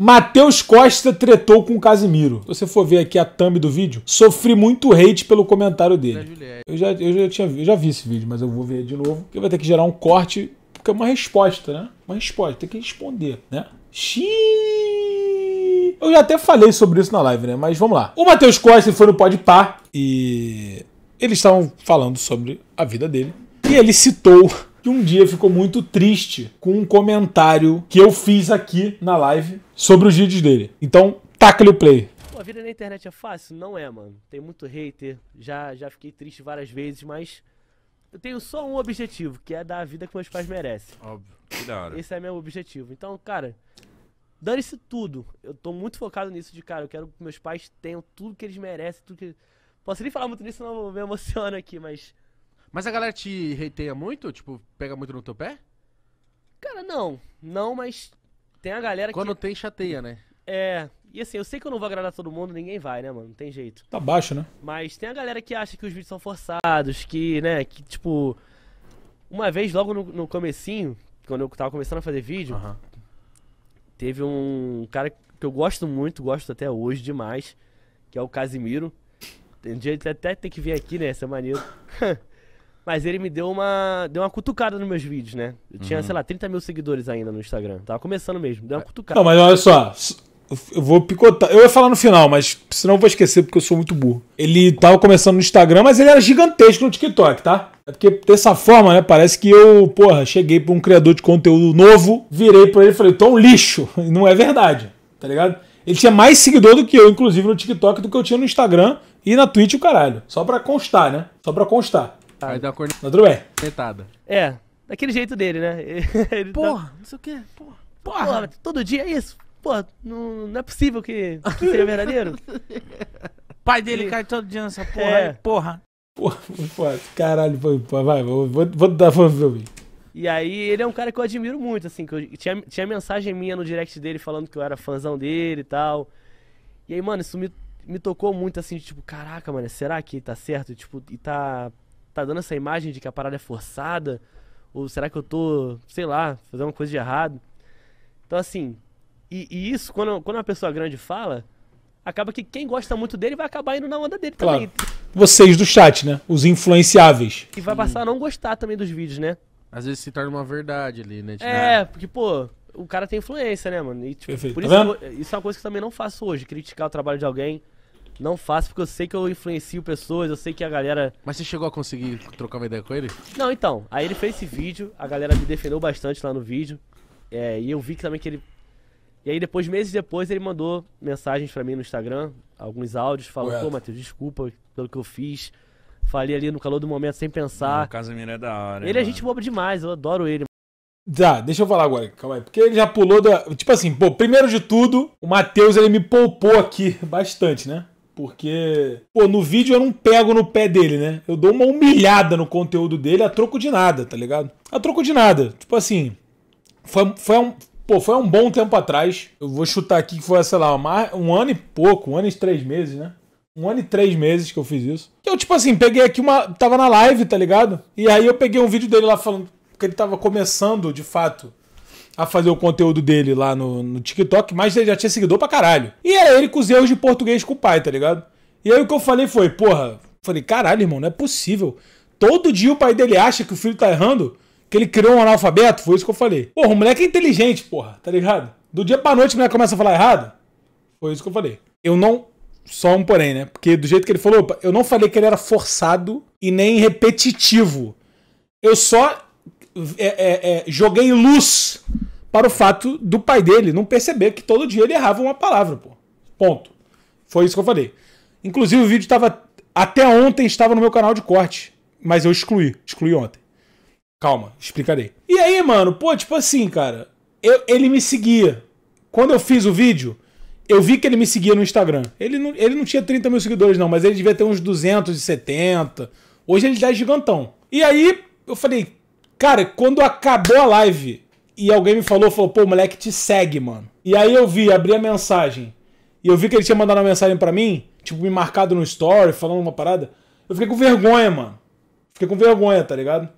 Matheus Costa tretou com o Casimiro. Se você for ver aqui a thumb do vídeo, sofri muito hate pelo comentário dele. Eu já, eu já, tinha, eu já vi esse vídeo, mas eu vou ver de novo. Porque vai ter que gerar um corte, porque é uma resposta, né? Uma resposta, tem que responder, né? Xiii. Eu já até falei sobre isso na live, né? Mas vamos lá. O Matheus Costa foi no Podpah e eles estavam falando sobre a vida dele. E ele citou que um dia ficou muito triste com um comentário que eu fiz aqui na live sobre os vídeos dele. Então, taca-lhe o play. Pô, a vida na internet é fácil? Não é, mano. Tem muito hater, já, já fiquei triste várias vezes, mas eu tenho só um objetivo, que é dar a vida que meus pais merecem. Óbvio. Que da hora. Esse é meu objetivo. Então, cara, dane-se tudo. Eu tô muito focado nisso de cara. Eu quero que meus pais tenham tudo que eles merecem, tudo que. Posso nem falar muito nisso, não, eu me emociono aqui, mas. Mas a galera te reiteia muito? Tipo, pega muito no teu pé? Cara, não. Não, mas tem a galera Quando que. Quando tem, chateia, né? É. E assim, eu sei que eu não vou agradar todo mundo, ninguém vai, né, mano? Não tem jeito. Tá baixo, né? Mas tem a galera que acha que os vídeos são forçados, que, né, que tipo. Uma vez, logo no, no comecinho, quando eu tava começando a fazer vídeo, uhum. teve um cara que eu gosto muito, gosto até hoje demais, que é o Casimiro. Um dia ele até tem que vir aqui, né? Essa é maneiro. Mas ele me deu uma, deu uma cutucada nos meus vídeos, né? Eu tinha, uhum. sei lá, 30 mil seguidores ainda no Instagram. Tava começando mesmo, deu uma cutucada. Não, mas olha só. Eu vou picotar. Eu ia falar no final, mas senão eu vou esquecer porque eu sou muito burro. Ele tava começando no Instagram, mas ele era gigantesco no TikTok, tá? É porque dessa forma, né? Parece que eu, porra, cheguei pra um criador de conteúdo novo, virei pra ele e falei, tô um lixo. E não é verdade, tá ligado? Ele tinha mais seguidor do que eu, inclusive no TikTok, do que eu tinha no Instagram e na Twitch, o caralho. Só pra constar, né? Só pra constar. Vai dar é uma cornetada. Mas tudo bem. Cornetada. É, daquele jeito dele, né? Ele tá- porra, não sei o quê. Porra. porra. Porra, todo dia é isso. Porra, não, não é possível que, que seja verdadeiro. Pai dele e... cai todo dia nessa porra. É. Aí, porra. Porra, porra. Caralho, porra. vai, vou, vou, dar fã pro meu e aí ele é um cara que eu admiro muito, assim, que eu, tinha, tinha mensagem minha no direct dele falando que eu era fãzão dele e tal. E aí, mano, isso me, me tocou muito, assim, de, tipo, caraca, mano, será que tá certo? E, tipo, e tá tá dando essa imagem de que a parada é forçada? Ou será que eu tô, sei lá, fazendo uma coisa de errado? Então, assim, e, e isso, quando, quando uma pessoa grande fala, acaba que quem gosta muito dele vai acabar indo na onda dele claro. também. Vocês do chat, né? Os influenciáveis. E vai passar a não gostar também dos vídeos, né? Às vezes se torna uma verdade ali, né? Tipo, é, né? porque, pô, o cara tem influência, né, mano? E, tipo, Perfeito. Por tá isso, isso é uma coisa que eu também não faço hoje, criticar o trabalho de alguém. Não faço porque eu sei que eu influencio pessoas, eu sei que a galera. Mas você chegou a conseguir trocar uma ideia com ele? Não, então. Aí ele fez esse vídeo, a galera me defendeu bastante lá no vídeo. É, e eu vi que também que ele. E aí depois, meses depois, ele mandou mensagens para mim no Instagram, alguns áudios, falou pô, Matheus, desculpa pelo que eu fiz. Falei ali no calor do momento sem pensar. O Casemiro é da hora. Ele mano. é gente boba demais, eu adoro ele. Tá, deixa eu falar agora, calma aí. Porque ele já pulou da. Tipo assim, pô, primeiro de tudo, o Matheus ele me poupou aqui bastante, né? Porque, pô, no vídeo eu não pego no pé dele, né? Eu dou uma humilhada no conteúdo dele a troco de nada, tá ligado? A troco de nada. Tipo assim, foi, foi um. Pô, foi um bom tempo atrás. Eu vou chutar aqui que foi, sei lá, uma, um ano e pouco, um ano e três meses, né? Um ano e três meses que eu fiz isso. Que então, eu, tipo assim, peguei aqui uma. Tava na live, tá ligado? E aí eu peguei um vídeo dele lá falando que ele tava começando, de fato, a fazer o conteúdo dele lá no, no TikTok, mas ele já tinha seguidor pra caralho. E era ele com os erros de português com o pai, tá ligado? E aí o que eu falei foi, porra, falei, caralho, irmão, não é possível. Todo dia o pai dele acha que o filho tá errando, que ele criou um analfabeto, foi isso que eu falei. Porra, o moleque é inteligente, porra, tá ligado? Do dia pra noite o moleque começa a falar errado. Foi isso que eu falei. Eu não. Só um porém, né? Porque do jeito que ele falou, eu não falei que ele era forçado e nem repetitivo. Eu só é, é, é, joguei luz para o fato do pai dele não perceber que todo dia ele errava uma palavra, pô. Ponto. Foi isso que eu falei. Inclusive o vídeo estava até ontem estava no meu canal de corte, mas eu excluí, excluí ontem. Calma, explicarei. E aí, mano, pô, tipo assim, cara, eu, ele me seguia. Quando eu fiz o vídeo, eu vi que ele me seguia no Instagram. Ele não, ele não tinha 30 mil seguidores, não, mas ele devia ter uns 270. Hoje ele é gigantão. E aí, eu falei, cara, quando acabou a live, e alguém me falou, falou, pô, o moleque te segue, mano. E aí eu vi, abri a mensagem. E eu vi que ele tinha mandado uma mensagem para mim, tipo, me marcado no story, falando uma parada. Eu fiquei com vergonha, mano. Fiquei com vergonha, tá ligado?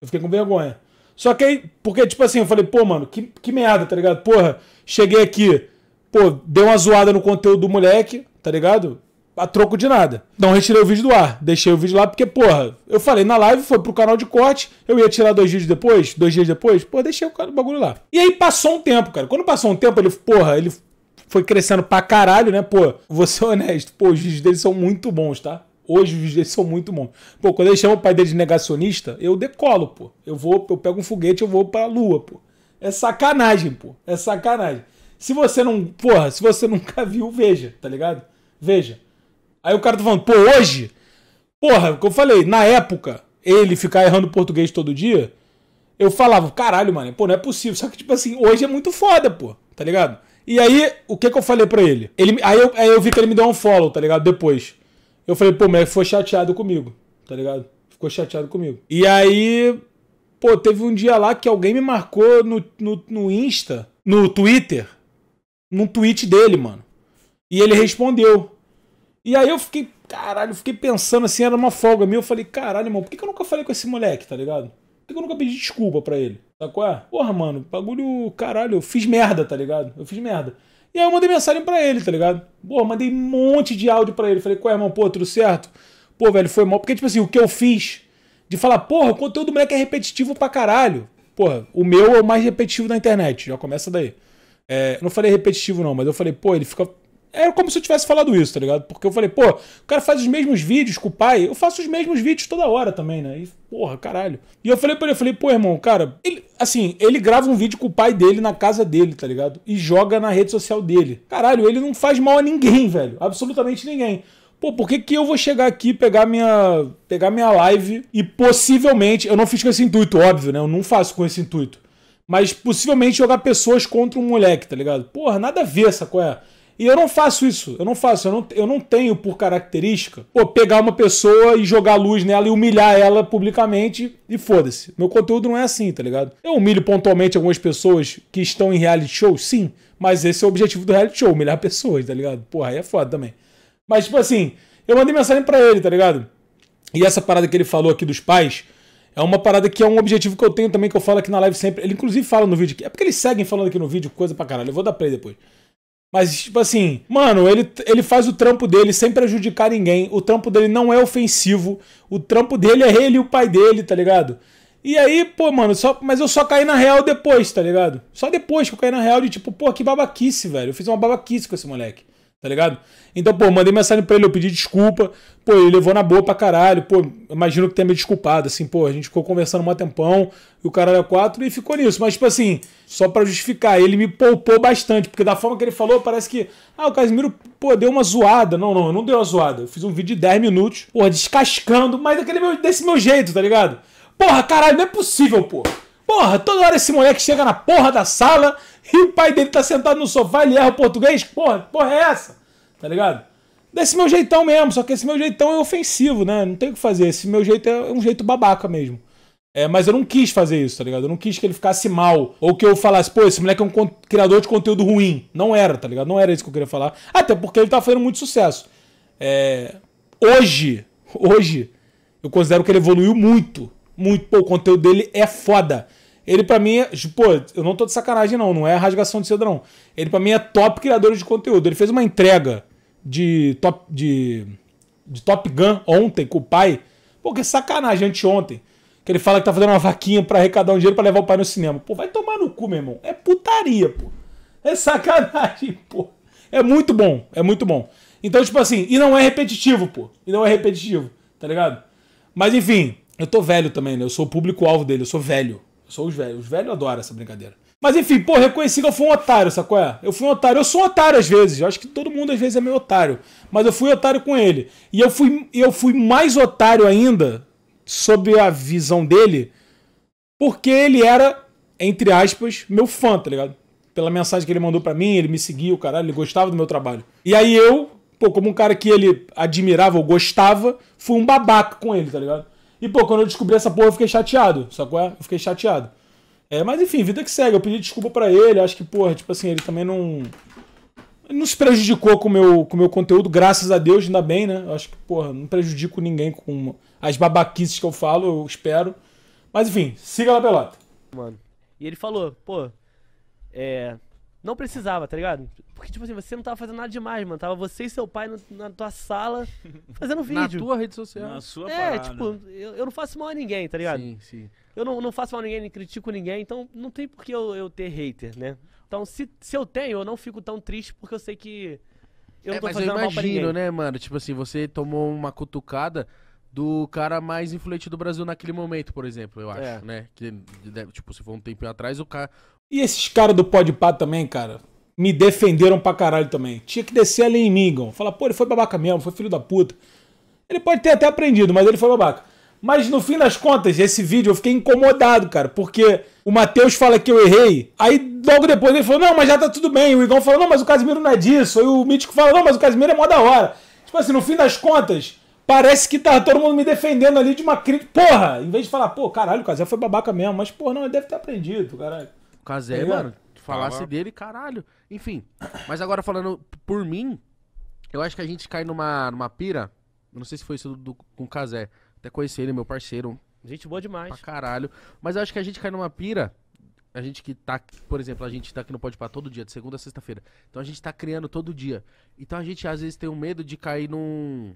Eu fiquei com vergonha. Só que aí, porque, tipo assim, eu falei, pô, mano, que, que merda, tá ligado? Porra, cheguei aqui, pô, deu uma zoada no conteúdo do moleque, tá ligado? a troco de nada. Não retirei o vídeo do ar, deixei o vídeo lá porque, porra, eu falei na live, foi pro canal de corte, eu ia tirar dois vídeos depois, dois dias depois, porra deixei o bagulho lá. E aí passou um tempo, cara. Quando passou um tempo, ele, porra, ele foi crescendo pra caralho, né? Pô, vou ser honesto, pô, os vídeos dele são muito bons, tá? Hoje os vídeos dele são muito bons. Pô, quando ele chama o pai dele de negacionista, eu decolo, pô. Eu vou, eu pego um foguete, eu vou pra lua, pô. É sacanagem, pô. É sacanagem. Se você não, porra, se você nunca viu, veja, tá ligado? Veja. Aí o cara tá falando, pô, hoje. Porra, o que eu falei, na época, ele ficar errando português todo dia, eu falava, caralho, mano, pô, não é possível. Só que, tipo assim, hoje é muito foda, pô, tá ligado? E aí, o que que eu falei pra ele? ele aí, eu, aí eu vi que ele me deu um follow, tá ligado? Depois. Eu falei, pô, mas foi chateado comigo, tá ligado? Ficou chateado comigo. E aí, pô, teve um dia lá que alguém me marcou no, no, no Insta, no Twitter, num tweet dele, mano. E ele respondeu. E aí eu fiquei, caralho, eu fiquei pensando assim, era uma folga minha. Eu falei, caralho, irmão, por que, que eu nunca falei com esse moleque, tá ligado? Por que, que eu nunca pedi desculpa pra ele? Tá qual é? Porra, mano, bagulho, caralho, eu fiz merda, tá ligado? Eu fiz merda. E aí eu mandei mensagem pra ele, tá ligado? Porra, mandei um monte de áudio pra ele. Falei, qual é, irmão, pô, tudo certo? Pô, velho, foi mal. Porque, tipo assim, o que eu fiz de falar, porra, o conteúdo do moleque é repetitivo pra caralho. Porra, o meu é o mais repetitivo da internet. Já começa daí. É, não falei repetitivo, não, mas eu falei, pô, ele fica era é como se eu tivesse falado isso, tá ligado? Porque eu falei, pô, o cara faz os mesmos vídeos com o pai, eu faço os mesmos vídeos toda hora também, né? E, porra, caralho. E eu falei pra ele, eu falei, pô, irmão, cara, ele, assim, ele grava um vídeo com o pai dele na casa dele, tá ligado? E joga na rede social dele. Caralho, ele não faz mal a ninguém, velho. Absolutamente ninguém. Pô, por que, que eu vou chegar aqui, pegar minha, pegar minha live e possivelmente. Eu não fiz com esse intuito, óbvio, né? Eu não faço com esse intuito. Mas possivelmente jogar pessoas contra um moleque, tá ligado? Porra, nada a ver, sacou? É? E eu não faço isso. Eu não faço. Eu não, eu não tenho por característica pô, pegar uma pessoa e jogar luz nela e humilhar ela publicamente e foda-se. Meu conteúdo não é assim, tá ligado? Eu humilho pontualmente algumas pessoas que estão em reality show, sim. Mas esse é o objetivo do reality show, humilhar pessoas, tá ligado? Porra, aí é foda também. Mas, tipo assim, eu mandei mensagem para ele, tá ligado? E essa parada que ele falou aqui dos pais. É uma parada que é um objetivo que eu tenho também, que eu falo aqui na live sempre. Ele inclusive fala no vídeo aqui. É porque eles seguem falando aqui no vídeo coisa pra caralho. Eu vou dar play depois. Mas, tipo assim, mano, ele, ele faz o trampo dele sem prejudicar ninguém. O trampo dele não é ofensivo. O trampo dele é ele e o pai dele, tá ligado? E aí, pô, mano, só, mas eu só caí na real depois, tá ligado? Só depois que eu caí na real de tipo, pô, que babaquice, velho. Eu fiz uma babaquice com esse moleque tá ligado? Então, pô, mandei mensagem pra ele, eu pedi desculpa, pô, ele levou na boa pra caralho, pô, imagino que tenha me desculpado, assim, pô, a gente ficou conversando um tempão, e o caralho é quatro, e ficou nisso, mas, tipo assim, só para justificar, ele me poupou bastante, porque da forma que ele falou, parece que, ah, o Casimiro, pô, deu uma zoada, não, não, não deu uma zoada, eu fiz um vídeo de 10 minutos, pô, descascando, mas daquele é meu, desse meu jeito, tá ligado? Porra, caralho, não é possível, pô. Porra, toda hora esse moleque chega na porra da sala e o pai dele tá sentado no sofá e ele erra o português. Porra, porra é essa? Tá ligado? Desse meu jeitão mesmo, só que esse meu jeitão é ofensivo, né? Não tem o que fazer. Esse meu jeito é um jeito babaca mesmo. É, mas eu não quis fazer isso, tá ligado? Eu não quis que ele ficasse mal. Ou que eu falasse, pô, esse moleque é um criador de conteúdo ruim. Não era, tá ligado? Não era isso que eu queria falar. Até porque ele tá fazendo muito sucesso. É... Hoje, hoje, eu considero que ele evoluiu muito. Muito. Pô, o conteúdo dele é foda. Ele para mim, é, pô, eu não tô de sacanagem não, não é rasgação de cedrão. não. Ele para mim é top criador de conteúdo. Ele fez uma entrega de top de, de Top Gun ontem com o pai. Pô, que sacanagem anteontem. Que ele fala que tá fazendo uma vaquinha para arrecadar um dinheiro para levar o pai no cinema. Pô, vai tomar no cu, meu irmão. É putaria, pô. É sacanagem, pô. É muito bom, é muito bom. Então, tipo assim, e não é repetitivo, pô. E não é repetitivo, tá ligado? Mas enfim, eu tô velho também, né? Eu sou o público-alvo dele, eu sou velho. Sou os velhos. Os velhos adoram essa brincadeira. Mas enfim, pô, reconheci que eu fui um otário, sacou? É? Eu fui um otário. Eu sou um otário às vezes. Eu acho que todo mundo às vezes é meio otário. Mas eu fui otário com ele. E eu fui, eu fui mais otário ainda, sob a visão dele, porque ele era, entre aspas, meu fã, tá ligado? Pela mensagem que ele mandou para mim, ele me seguia, o caralho, ele gostava do meu trabalho. E aí eu, pô, como um cara que ele admirava ou gostava, fui um babaca com ele, tá ligado? E, pô, quando eu descobri essa porra, eu fiquei chateado. Só que eu fiquei chateado. É, mas enfim, vida que segue. Eu pedi desculpa para ele. Acho que, porra, tipo assim, ele também não. Ele não se prejudicou com meu, o com meu conteúdo, graças a Deus, ainda bem, né? Eu acho que, porra, não prejudico ninguém com as babaquices que eu falo, eu espero. Mas enfim, siga lá pelota. Mano. E ele falou, pô, é. Não precisava, tá ligado? Porque, tipo assim, você não tava fazendo nada demais, mano. Tava você e seu pai no, na tua sala fazendo vídeo. Na tua rede social. Na sua É, tipo, eu, eu não faço mal a ninguém, tá ligado? Sim, sim. Eu não, não faço mal a ninguém, nem critico ninguém, então não tem por que eu, eu ter hater, né? Então, se, se eu tenho, eu não fico tão triste porque eu sei que eu É, tô mas eu fazendo mal pra imagino, ninguém. né, mano? Tipo assim, você tomou uma cutucada do cara mais influente do Brasil naquele momento, por exemplo, eu acho, é. né? Que, né, tipo, se for um tempinho atrás, o cara... E esses caras do Podpah também, cara, me defenderam pra caralho também. Tinha que descer ali em mim, Falar, pô, ele foi babaca mesmo, foi filho da puta. Ele pode ter até aprendido, mas ele foi babaca. Mas no fim das contas, esse vídeo eu fiquei incomodado, cara, porque o Matheus fala que eu errei. Aí logo depois ele falou: Não, mas já tá tudo bem. O Igão falou: Não, mas o Casimiro não é disso. Aí o Mítico fala: Não, mas o Casimiro é mó da hora. Tipo assim, no fim das contas, parece que tá todo mundo me defendendo ali de uma crítica. Porra! Em vez de falar, pô, caralho, o Casé foi babaca mesmo, mas, porra, não, ele deve ter aprendido, caralho. O Casé, é, tá mano, falasse dele, caralho. Enfim, mas agora falando por mim, eu acho que a gente cai numa, numa pira. Não sei se foi isso do, com o Casé. Até conheci ele, meu parceiro. Gente boa demais. Pra caralho. Mas eu acho que a gente cai numa pira. A gente que tá, por exemplo, a gente tá aqui no Pode para todo dia, de segunda a sexta-feira. Então a gente tá criando todo dia. Então a gente às vezes tem um medo de cair num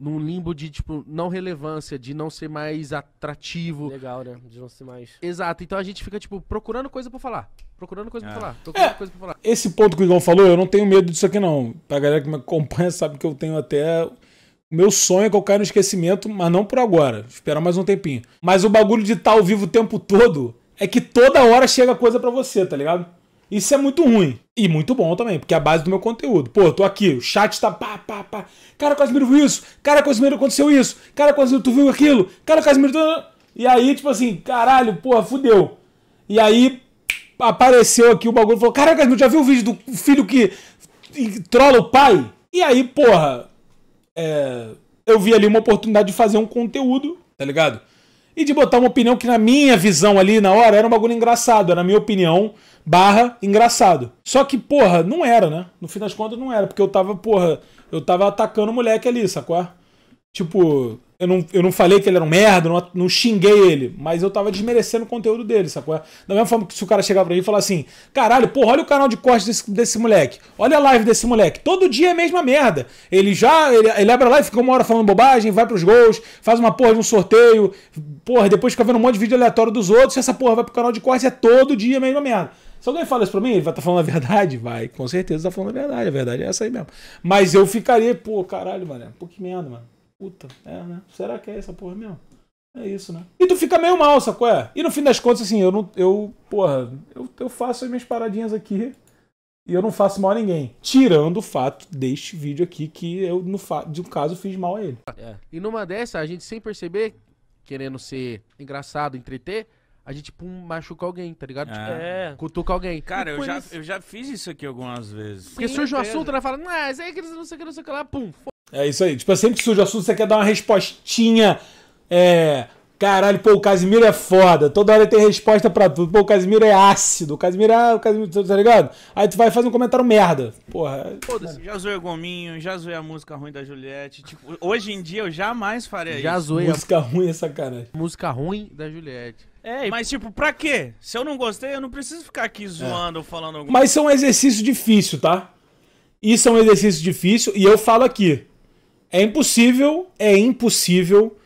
num limbo de, tipo, não relevância, de não ser mais atrativo. Legal, né? De não ser mais. Exato. Então a gente fica, tipo, procurando coisa pra falar. Procurando coisa é. pra falar. Procurando é. coisa pra falar. Esse ponto que o Igor falou, eu não tenho medo disso aqui, não. Pra galera que me acompanha, sabe que eu tenho até. O meu sonho é que eu caia no esquecimento, mas não por agora. Esperar mais um tempinho. Mas o bagulho de estar tá ao vivo o tempo todo é que toda hora chega coisa para você, tá ligado? Isso é muito ruim. E muito bom também, porque é a base do meu conteúdo. Pô, tô aqui, o chat tá pá, pá, pá. Cara, Casimiro viu isso. Cara, Casimiro aconteceu isso. Cara, Casimiro, tu viu aquilo. Cara, Casimiro... E aí, tipo assim, caralho, porra, fudeu. E aí, apareceu aqui o bagulho falou: Caraca, Casimiro, já viu o vídeo do filho que trola o pai? E aí, porra, é... eu vi ali uma oportunidade de fazer um conteúdo, tá ligado? E de botar uma opinião que, na minha visão ali, na hora, era um bagulho engraçado, era a minha opinião, barra engraçado. Só que, porra, não era, né? No fim das contas, não era, porque eu tava, porra, eu tava atacando o moleque ali, sacou? Tipo, eu não, eu não falei que ele era um merda, não, não xinguei ele, mas eu tava desmerecendo o conteúdo dele, sacou? Da mesma forma que se o cara chegar pra mim e falar assim, caralho, porra, olha o canal de corte desse, desse moleque, olha a live desse moleque, todo dia é a mesma merda. Ele já, ele, ele abre a live, fica uma hora falando bobagem, vai pros gols, faz uma porra de um sorteio, porra, depois fica vendo um monte de vídeo aleatório dos outros, e essa porra vai pro canal de corte, é todo dia a mesma merda. Se alguém fala isso pra mim, ele vai estar tá falando a verdade? Vai, com certeza tá falando a verdade. A verdade é essa aí mesmo. Mas eu ficaria, pô, caralho, mano. Pô, que merda, mano. Puta, é, né? Será que é essa porra mesmo? É isso, né? E tu fica meio mal, sacou? É? E no fim das contas, assim, eu não. Eu, porra, eu, eu faço as minhas paradinhas aqui e eu não faço mal a ninguém. Tirando o fato deste vídeo aqui que eu, no, de um caso, fiz mal a ele. É. E numa dessa, a gente sem perceber, querendo ser engraçado, entreter a gente, pum, machuca alguém, tá ligado? Tipo, ah. é. Cutuca alguém. Cara, eu já, eu já fiz isso aqui algumas vezes. Porque Sim, surge um assunto, ela fala, mas é, aí que não sei o que, não sei o que lá, pum. É isso aí. Tipo, sempre que surge o assunto, você quer dar uma respostinha é, Caralho, pô, o Casimiro é foda. Toda hora tem resposta pra tudo. Pô, o Casimiro é ácido. O Casimiro é. O Casimiro, tá ligado? Aí tu vai fazer um comentário merda. Porra. Foda-se, já zoei o Gominho, já zoei a música ruim da Juliette. Tipo, hoje em dia eu jamais farei isso. Já zoei. Música a... ruim é sacanagem. Música ruim da Juliette. É, mas tipo, pra quê? Se eu não gostei, eu não preciso ficar aqui é. zoando é. ou falando alguma Mas isso é um exercício difícil, tá? Isso é um exercício difícil e eu falo aqui. É impossível, é impossível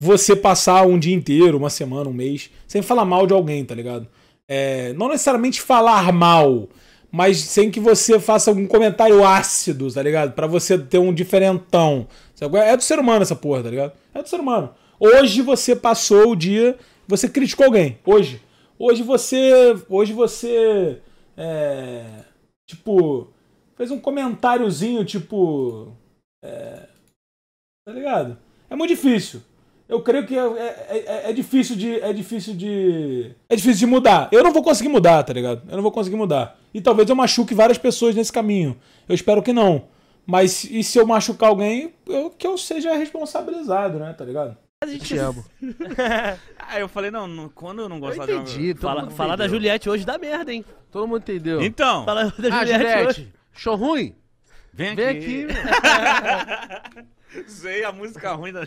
você passar um dia inteiro, uma semana, um mês, sem falar mal de alguém, tá ligado? É, não necessariamente falar mal, mas sem que você faça algum comentário ácido, tá ligado? Para você ter um diferentão. É? é do ser humano essa porra, tá ligado? É do ser humano. Hoje você passou o dia, você criticou alguém. Hoje. Hoje você. Hoje você. É, tipo. Fez um comentáriozinho, tipo. É, tá ligado? É muito difícil eu creio que é, é, é, é, difícil de. É difícil de. É difícil de mudar. Eu não vou conseguir mudar, tá ligado? Eu não vou conseguir mudar. E talvez eu machuque várias pessoas nesse caminho. Eu espero que não. Mas e se eu machucar alguém, eu, que eu seja responsabilizado, né, tá ligado? A gente... Te amo. ah, eu falei, não, não, quando eu não gosto de entendi, Fala, falar da Juliette hoje dá merda, hein? Todo mundo entendeu. Então. Falar da ah, Juliette, ah, Juliette hoje. show ruim? Vem aqui. Vem aqui. Sei a música ruim da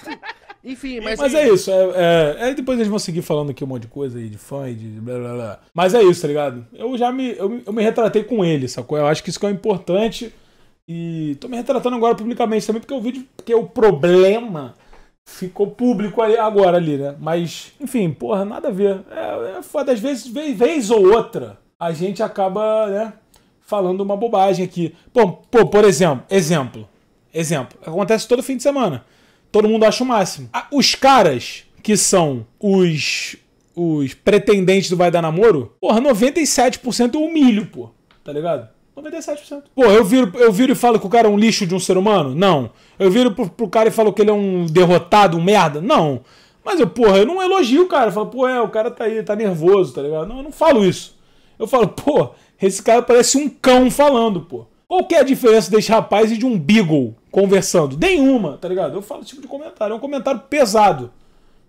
Enfim, mas. Mas é isso. É, é, é, depois eles vão seguir falando aqui um monte de coisa aí de fã e de blá blá blá. Mas é isso, tá ligado? Eu já me. Eu, eu me retratei com ele, sacou? Eu acho que isso que é importante. E tô me retratando agora publicamente também, porque o vídeo. Porque o problema ficou público ali, agora ali, né? Mas, enfim, porra, nada a ver. É, é foda. Às vezes, vez, vez ou outra, a gente acaba, né? Falando uma bobagem aqui. Bom, pô, por exemplo, exemplo. Exemplo, acontece todo fim de semana. Todo mundo acha o máximo. Os caras que são os os pretendentes do Vai Dar Namoro, porra, 97% eu humilho, pô. Tá ligado? 97%. Pô, eu viro, eu viro e falo que o cara é um lixo de um ser humano? Não. Eu viro pro, pro cara e falo que ele é um derrotado, um merda? Não. Mas eu, porra, eu não elogio o cara. Eu falo, pô, é, o cara tá aí, tá nervoso, tá ligado? Não, eu não falo isso. Eu falo, pô, esse cara parece um cão falando, pô. Qual que é a diferença desse rapaz e de um beagle? conversando. Nenhuma, tá ligado? Eu falo esse tipo de comentário. É um comentário pesado.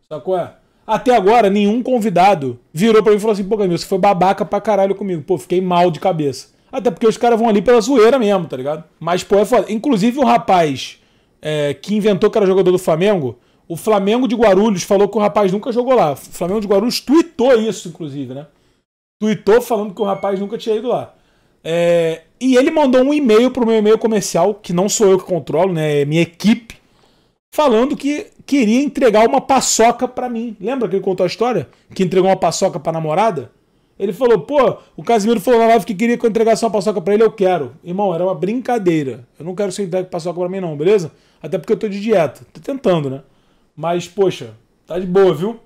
Sacou? É? Até agora, nenhum convidado virou pra mim e falou assim: pô, Camilo, você foi babaca pra caralho comigo. Pô, fiquei mal de cabeça. Até porque os caras vão ali pela zoeira mesmo, tá ligado? Mas, pô, é foda. Inclusive, o rapaz é, que inventou que era jogador do Flamengo, o Flamengo de Guarulhos falou que o rapaz nunca jogou lá. O Flamengo de Guarulhos tweetou isso, inclusive, né? Tweetou falando que o rapaz nunca tinha ido lá. É, e ele mandou um e-mail para o meu e-mail comercial, que não sou eu que controlo, né? É minha equipe, falando que queria entregar uma paçoca para mim. Lembra que ele contou a história? Que entregou uma paçoca para namorada? Ele falou, pô, o Casimiro falou na live que queria que eu entregasse uma paçoca para ele, eu quero. Irmão, era uma brincadeira. Eu não quero que você entregue paçoca para mim não, beleza? Até porque eu tô de dieta. Tô tentando, né? Mas, poxa, tá de boa, viu?